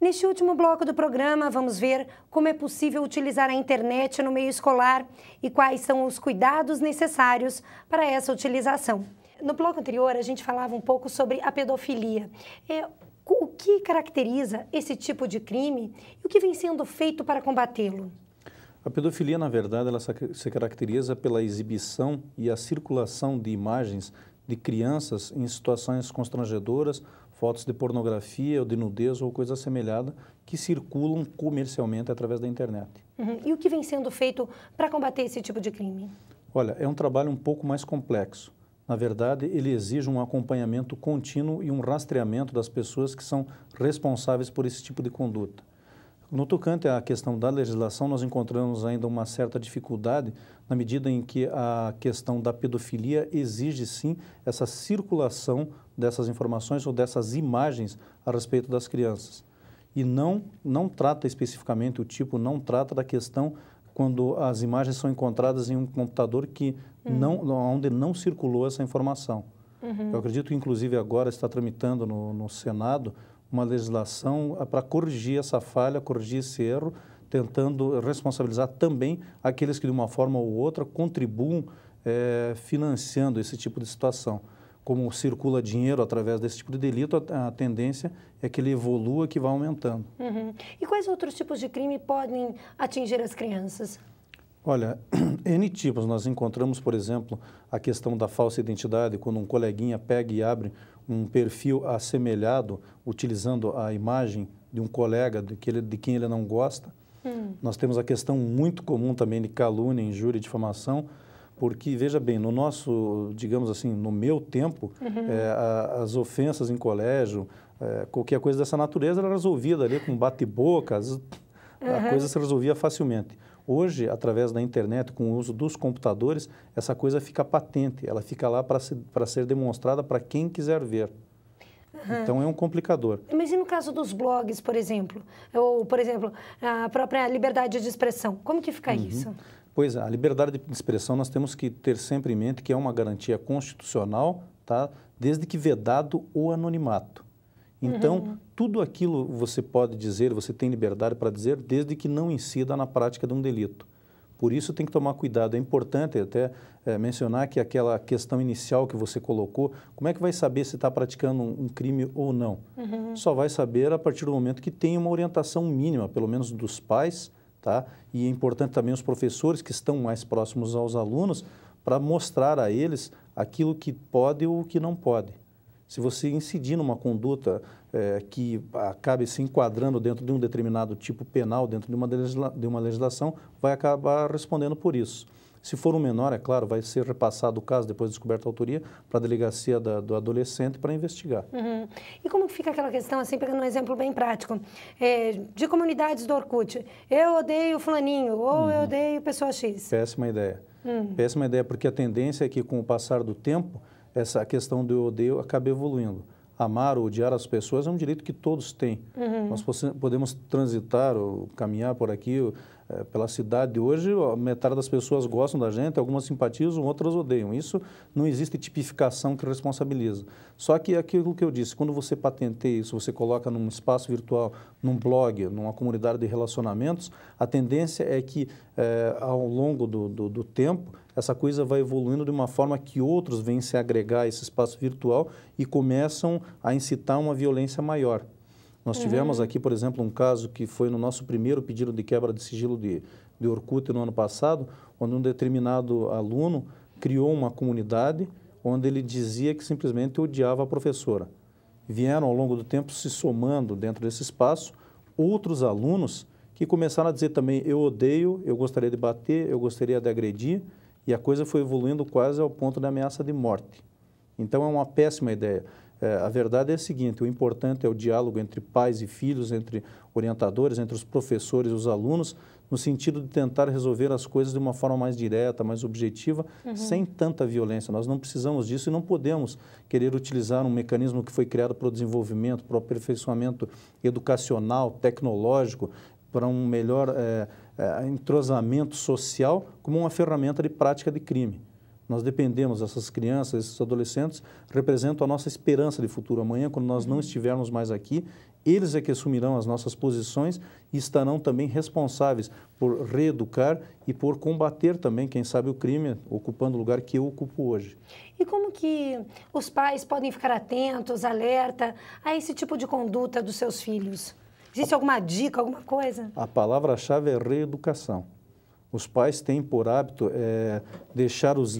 Neste último bloco do programa, vamos ver como é possível utilizar a internet no meio escolar e quais são os cuidados necessários para essa utilização. No bloco anterior, a gente falava um pouco sobre a pedofilia. É, o que caracteriza esse tipo de crime e o que vem sendo feito para combatê-lo? A pedofilia, na verdade, ela se caracteriza pela exibição e a circulação de imagens de crianças em situações constrangedoras fotos de pornografia ou de nudez ou coisa semelhada que circulam comercialmente através da internet. Uhum. E o que vem sendo feito para combater esse tipo de crime? Olha, é um trabalho um pouco mais complexo. Na verdade, ele exige um acompanhamento contínuo e um rastreamento das pessoas que são responsáveis por esse tipo de conduta. No tocante à questão da legislação, nós encontramos ainda uma certa dificuldade na medida em que a questão da pedofilia exige sim essa circulação dessas informações ou dessas imagens a respeito das crianças. E não não trata especificamente o tipo, não trata da questão quando as imagens são encontradas em um computador que uhum. não onde não circulou essa informação. Uhum. Eu acredito que inclusive agora está tramitando no, no Senado uma legislação ah, para corrigir essa falha, corrigir esse erro, tentando responsabilizar também aqueles que, de uma forma ou outra, contribuam é, financiando esse tipo de situação. Como circula dinheiro através desse tipo de delito, a, a tendência é que ele evolua, que vá aumentando. Uhum. E quais outros tipos de crime podem atingir as crianças? Olha, N tipos. Nós encontramos, por exemplo, a questão da falsa identidade, quando um coleguinha pega e abre um perfil assemelhado, utilizando a imagem de um colega de, que ele, de quem ele não gosta. Hum. Nós temos a questão muito comum também de calúnia, injúria e difamação, porque, veja bem, no nosso, digamos assim, no meu tempo, uhum. é, a, as ofensas em colégio, é, qualquer coisa dessa natureza era resolvida ali com bate-boca, uhum. a coisa se resolvia facilmente. Hoje, através da internet, com o uso dos computadores, essa coisa fica patente, ela fica lá para se, ser demonstrada para quem quiser ver. Uhum. Então é um complicador. Mas e no caso dos blogs, por exemplo? Ou, por exemplo, a própria liberdade de expressão, como que fica uhum. isso? Pois é, a liberdade de expressão nós temos que ter sempre em mente que é uma garantia constitucional, tá? desde que vedado o anonimato. Então, uhum. tudo aquilo você pode dizer, você tem liberdade para dizer, desde que não incida na prática de um delito. Por isso tem que tomar cuidado. É importante até é, mencionar que aquela questão inicial que você colocou, como é que vai saber se está praticando um, um, crime ou não? Uhum. Só vai saber a partir do momento que tem uma orientação mínima, pelo menos dos pais, tá? E é importante também os professores que estão mais próximos aos alunos para mostrar a eles aquilo que pode ou o que não pode. Se você incidir numa conduta é, que acabe se enquadrando dentro de um determinado tipo penal, dentro de uma, legisla, de uma legislação, vai acabar respondendo por isso. Se for um menor, é claro, vai ser repassado o caso, depois de descoberta a autoria, para a delegacia da, do adolescente para investigar. Uhum. E como fica aquela questão, assim, pegando um exemplo bem prático, é, de comunidades do Orkut? Eu odeio fulaninho ou uhum. eu odeio pessoa X? Péssima ideia. Uhum. Péssima ideia, porque a tendência é que, com o passar do tempo, essa questão do odeio acaba evoluindo. Amar ou odiar as pessoas é um direito que todos têm. Uhum. Nós podemos transitar ou caminhar por aqui é, pela cidade hoje, metade das pessoas gostam da gente, algumas simpatizam, outras odeiam. Isso não existe tipificação que responsabiliza. Só que é aquilo que eu disse, quando você patenteia isso, você coloca num espaço virtual, num blog, numa comunidade de relacionamentos, a tendência é que é, ao longo do, do, do tempo essa coisa vai evoluindo de uma forma que outros vêm se agregar a esse espaço virtual e começam a incitar uma violência maior. Nós uhum. tivemos aqui, por exemplo, um caso que foi no nosso primeiro pedido de quebra de sigilo de, de Orkut no ano passado, onde um determinado aluno criou uma comunidade onde ele dizia que simplesmente odiava a professora. Vieram ao longo do tempo se somando dentro desse espaço outros alunos que começaram a dizer também eu odeio, eu gostaria de bater, eu gostaria de agredir, e a coisa foi evoluindo quase ao ponto da ameaça de morte. Então é uma péssima ideia. É, a verdade é a seguinte: o importante é o diálogo entre pais e filhos, entre orientadores, entre os professores e os alunos, no sentido de tentar resolver as coisas de uma forma mais direta, mais objetiva, uhum. sem tanta violência. Nós não precisamos disso e não podemos querer utilizar um mecanismo que foi criado para o desenvolvimento, para o aperfeiçoamento educacional, tecnológico, para um melhor é, é, entrosamento social, como uma ferramenta de prática de crime. Nós dependemos, essas crianças, esses adolescentes representam a nossa esperança de futuro. Amanhã, quando nós não uhum. estivermos mais aqui, eles é que assumirão as nossas posições e estarão também responsáveis por reeducar e por combater também, quem sabe, o crime, ocupando o lugar que eu ocupo hoje. E como que os pais podem ficar atentos, alerta a esse tipo de conduta dos seus filhos? Existe alguma dica, alguma coisa? A palavra-chave é reeducação. Os pais têm por hábito é, deixar os,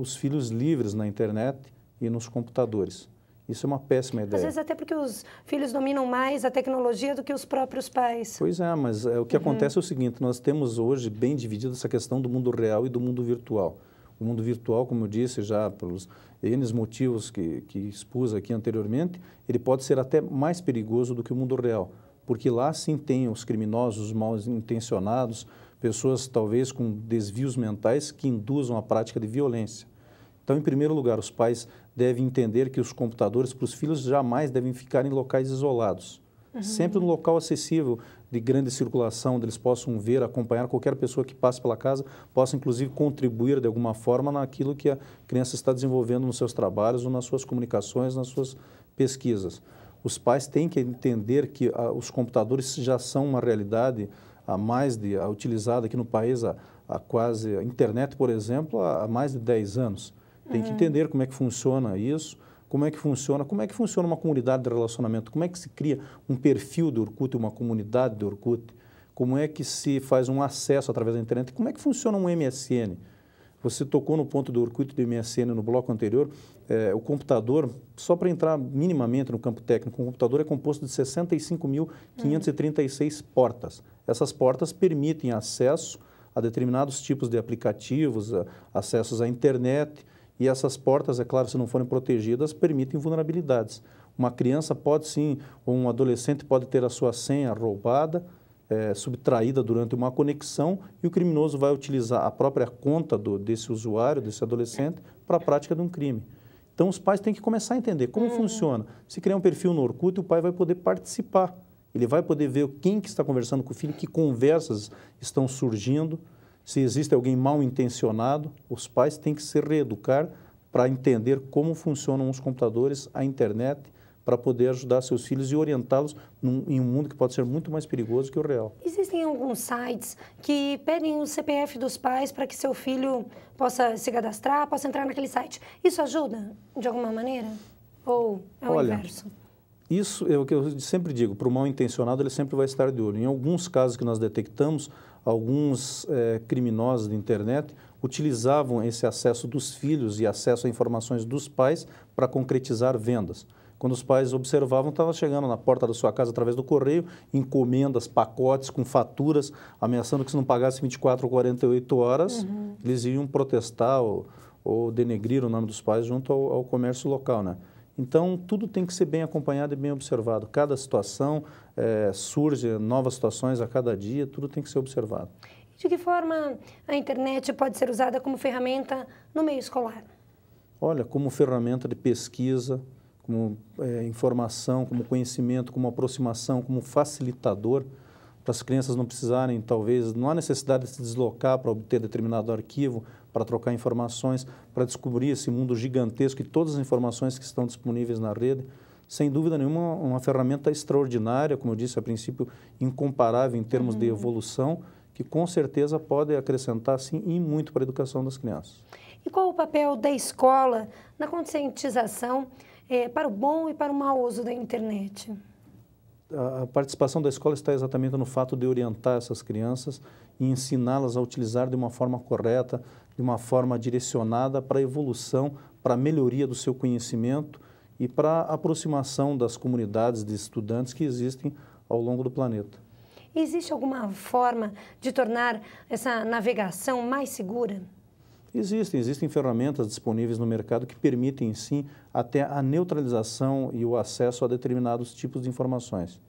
os filhos livres na internet e nos computadores. Isso é uma péssima ideia. Às vezes até porque os filhos dominam mais a tecnologia do que os próprios pais. Pois é, mas é, o que uhum. acontece é o seguinte, nós temos hoje bem dividida essa questão do mundo real e do mundo virtual. O mundo virtual, como eu disse já, pelos N motivos que, que expus aqui anteriormente, ele pode ser até mais perigoso do que o mundo real, porque lá sim tem os criminosos, os mal intencionados, pessoas talvez com desvios mentais que induzam a prática de violência. Então, em primeiro lugar, os pais devem entender que os computadores para os filhos jamais devem ficar em locais isolados. Uhum. Sempre num local acessível, de grande circulação, onde eles possam ver, acompanhar qualquer pessoa que passe pela casa, possa inclusive contribuir de alguma forma naquilo que a criança está desenvolvendo nos seus trabalhos ou nas suas comunicações, nas suas pesquisas. Os pais têm que entender que ah, os computadores já são uma realidade a mais de, a, utilizada aqui no país a quase, a internet, por exemplo, há, há mais de 10 anos. Tem uhum. que entender como é que funciona isso, como é que funciona, como é que funciona uma comunidade de relacionamento, como é que se cria um perfil do Orkut, uma comunidade do Orkut, como é que se faz um acesso através da internet, como é que funciona um MSN. Você tocou no ponto do Orkut do MSN no bloco anterior. É, o computador, só para entrar minimamente no campo técnico, o computador é composto de 65.536 uhum. portas essas portas permitem acesso a determinados tipos de aplicativos, a, acessos à internet, e essas portas, é claro, se não forem protegidas, permitem vulnerabilidades. Uma criança pode sim, ou um adolescente pode ter a sua senha roubada, é, subtraída durante uma conexão, e o criminoso vai utilizar a própria conta do, desse usuário, desse adolescente, para a prática de um crime. Então os pais têm que começar a entender como hum. funciona. Se criar um perfil no Orkut, o pai vai poder participar ele vai poder ver quem que está conversando com o filho, que conversas estão surgindo, se existe alguém mal intencionado. Os pais têm que se reeducar para entender como funcionam os computadores, a internet, para poder ajudar seus filhos e orientá-los em um mundo que pode ser muito mais perigoso que o real. Existem alguns sites que pedem o CPF dos pais para que seu filho possa se cadastrar, possa entrar naquele site. Isso ajuda de alguma maneira? Ou é o Olha, inverso? isso é o que eu sempre digo, para o mal intencionado ele sempre vai estar de olho. Em alguns casos que nós detectamos, alguns é, criminosos da internet utilizavam esse acesso dos filhos e acesso a informações dos pais para concretizar vendas. Quando os pais observavam, estava chegando na porta da sua casa através do correio, encomendas, pacotes com faturas, ameaçando que se não pagasse 24 ou 48 horas, uhum. eles iam protestar ou, ou denegrir o nome dos pais junto ao, ao comércio local, né? Então, tudo tem que ser bem acompanhado e bem observado. Cada situação é, surge, novas situações a cada dia, tudo tem que ser observado. De que forma a internet pode ser usada como ferramenta no meio escolar? Olha, como ferramenta de pesquisa, como é, informação, como conhecimento, como aproximação, como facilitador para as crianças não precisarem, talvez, não há necessidade de se deslocar para obter determinado arquivo, para trocar informações, para descobrir esse mundo gigantesco e todas as informações que estão disponíveis na rede. Sem dúvida nenhuma, uma ferramenta extraordinária, como eu disse a princípio, incomparável em termos uhum. de evolução, que com certeza pode acrescentar, sim, e muito para a educação das crianças. E qual o papel da escola na conscientização eh, para o bom e para o mau uso da internet? a participação da escola está exatamente no fato de orientar essas crianças e ensiná-las a utilizar de uma forma correta, de uma forma direcionada para a evolução, para a melhoria do seu conhecimento e para a aproximação das comunidades de estudantes que existem ao longo do planeta. Existe alguma forma de tornar essa navegação mais segura? Existem, existem ferramentas disponíveis no mercado que permitem, sim, até a neutralização e o acesso a determinados tipos de informações.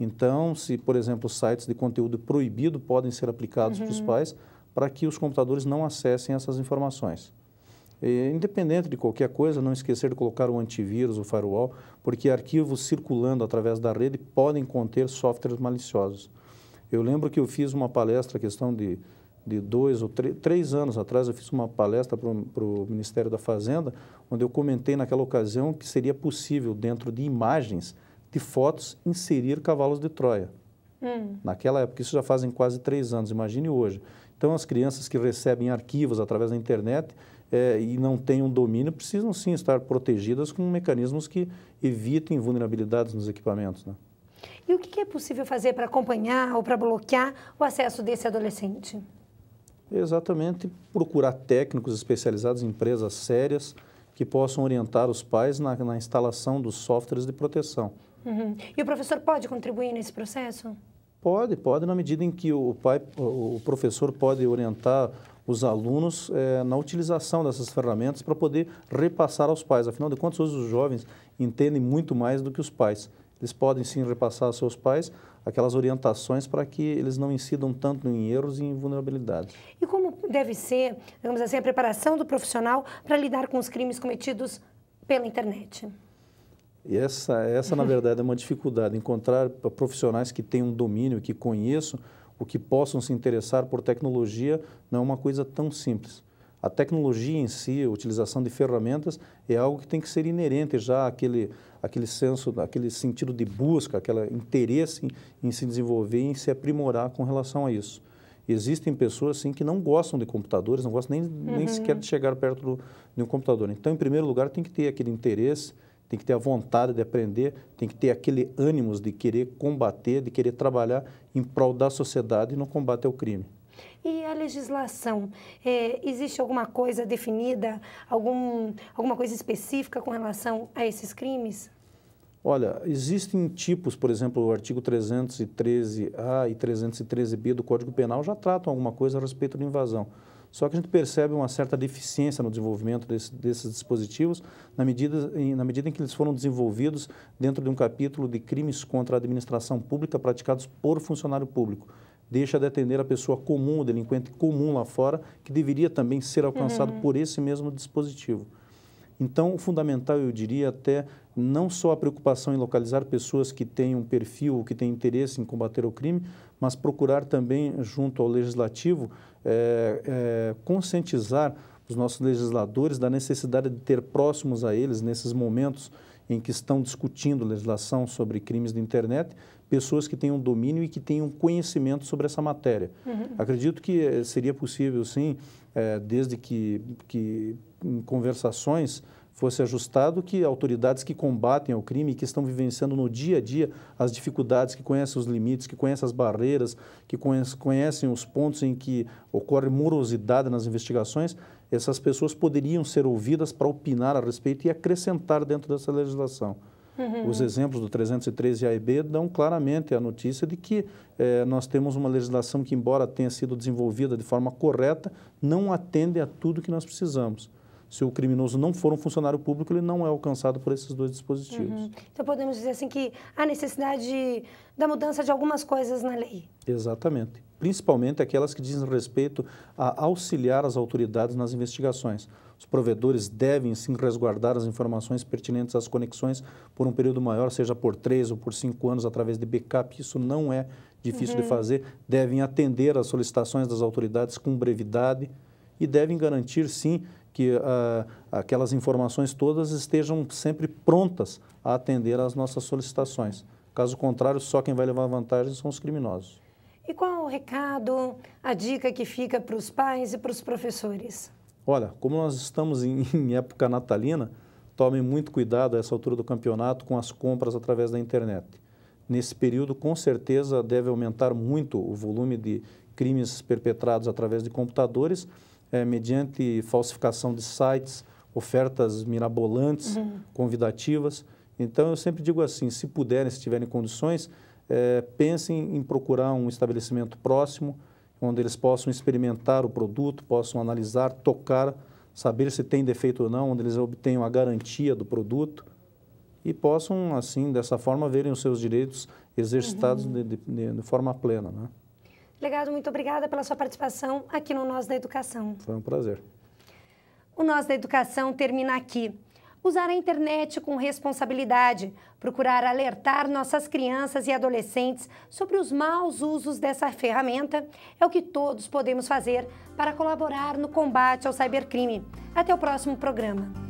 Então, se, por exemplo, sites de conteúdo proibido podem ser aplicados uhum. para os uhum. pais para que os computadores não acessem essas informações. E, independente de qualquer coisa, não esquecer de colocar o antivírus, o firewall, porque arquivos circulando através da rede podem conter softwares maliciosos. Eu lembro que eu fiz uma palestra, questão de de dois ou três anos atrás, eu fiz uma palestra para o Ministério da Fazenda, onde eu comentei naquela ocasião que seria possível, dentro de imagens, de fotos, inserir cavalos de Troia. Hum. Naquela época, isso já fazem quase três anos, imagine hoje. Então, as crianças que recebem arquivos através da internet é, e não têm um domínio, precisam sim estar protegidas com mecanismos que evitem vulnerabilidades nos equipamentos. Né? E o que é possível fazer para acompanhar ou para bloquear o acesso desse adolescente? Exatamente, procurar técnicos especializados em empresas sérias que possam orientar os pais na, na instalação dos softwares de proteção. Uhum. E o professor pode contribuir nesse processo? Pode, pode, na medida em que o, pai, o professor pode orientar os alunos é, na utilização dessas ferramentas para poder repassar aos pais. Afinal de contas, hoje os jovens entendem muito mais do que os pais eles podem sim repassar aos seus pais aquelas orientações para que eles não incidam tanto em erros e em vulnerabilidades. E como deve ser, vamos assim, a preparação do profissional para lidar com os crimes cometidos pela internet? E essa, essa na verdade, é uma dificuldade, encontrar profissionais que tenham domínio, que conheçam, o que possam se interessar por tecnologia, não é uma coisa tão simples. A tecnologia em si, a utilização de ferramentas, é algo que tem que ser inerente já àquele, aquele senso, aquele sentido de busca, aquele interesse em, em, se desenvolver, em se aprimorar com relação a isso. Existem pessoas, assim que não gostam de computadores, não gostam nem, uhum. nem sequer de chegar perto do, de um computador. Então, em primeiro lugar, tem que ter aquele interesse, tem que ter a vontade de aprender, tem que ter aquele ânimo de querer combater, de querer trabalhar em prol da sociedade e no combate ao crime. E a legislação? É, existe alguma coisa definida, algum, alguma coisa específica com relação a esses crimes? Olha, existem tipos, por exemplo, o artigo 313A e 313B do Código Penal já tratam alguma coisa a respeito de invasão. Só que a gente percebe uma certa deficiência no desenvolvimento desse, desses dispositivos, na medida, em, na medida em que eles foram desenvolvidos dentro de um capítulo de crimes contra a administração pública praticados por funcionário público deixa de atender a pessoa comum, o delinquente comum lá fora, que deveria também ser alcançado uhum. por esse mesmo dispositivo. Então, o fundamental, eu diria, até não só a preocupação em localizar pessoas que têm um perfil, que têm interesse em combater o crime, mas procurar também, junto ao legislativo, é, é, conscientizar os nossos legisladores da necessidade de ter próximos a eles, nesses momentos em que estão discutindo legislação sobre crimes de internet, pessoas que tenham domínio e que tenham conhecimento sobre essa matéria. Uhum. Acredito que eh, seria possível, sim, é, desde que, que em conversações fosse ajustado que autoridades que combatem o crime que estão vivenciando no dia a dia as dificuldades, que conhecem os limites, que conhecem as barreiras, que conhecem os pontos em que ocorre morosidade nas investigações, essas pessoas poderiam ser ouvidas para opinar a respeito e acrescentar dentro dessa legislação. Uhum. Os exemplos do 313 A e B dão claramente a notícia de que eh, nós temos uma legislação que, embora tenha sido desenvolvida de forma correta, não atende a tudo que nós precisamos se o criminoso não for um funcionário público, ele não é alcançado por esses dois dispositivos. Uhum. Então podemos dizer assim que há necessidade da mudança de algumas coisas na lei. Exatamente. Principalmente aquelas que dizem respeito a auxiliar as autoridades nas investigações. Os provedores devem sim resguardar as informações pertinentes às conexões por um período maior, seja por três ou por cinco anos, através de backup. Isso não é difícil uhum. de fazer. Devem atender às solicitações das autoridades com brevidade e devem garantir, sim, que ah, aquelas informações todas estejam sempre prontas a atender às nossas solicitações. Caso contrário, só quem vai levar vantagem são os criminosos. E qual o recado, a dica que fica para os pais e para os professores? Olha, como nós estamos em, em época natalina, tomem muito cuidado a essa altura do campeonato com as compras através da internet. Nesse período, com certeza, deve aumentar muito o volume de crimes perpetrados através de computadores é, mediante falsificação de sites, ofertas mirabolantes, uhum. convidativas. Então, eu sempre digo assim: se puderem, se tiverem condições, é, pensem em procurar um estabelecimento próximo, onde eles possam experimentar o produto, possam analisar, tocar, saber se tem defeito ou não, onde eles obtenham a garantia do produto e possam, assim, dessa forma, verem os seus direitos exercitados uhum. de, de, de, de forma plena. Né? Legado, muito obrigada pela sua participação aqui no Nós da Educação. Foi um prazer. O Nós da Educação termina aqui. Usar a internet com responsabilidade, procurar alertar nossas crianças e adolescentes sobre os maus usos dessa ferramenta é o que todos podemos fazer para colaborar no combate ao cybercrime. Até o próximo programa.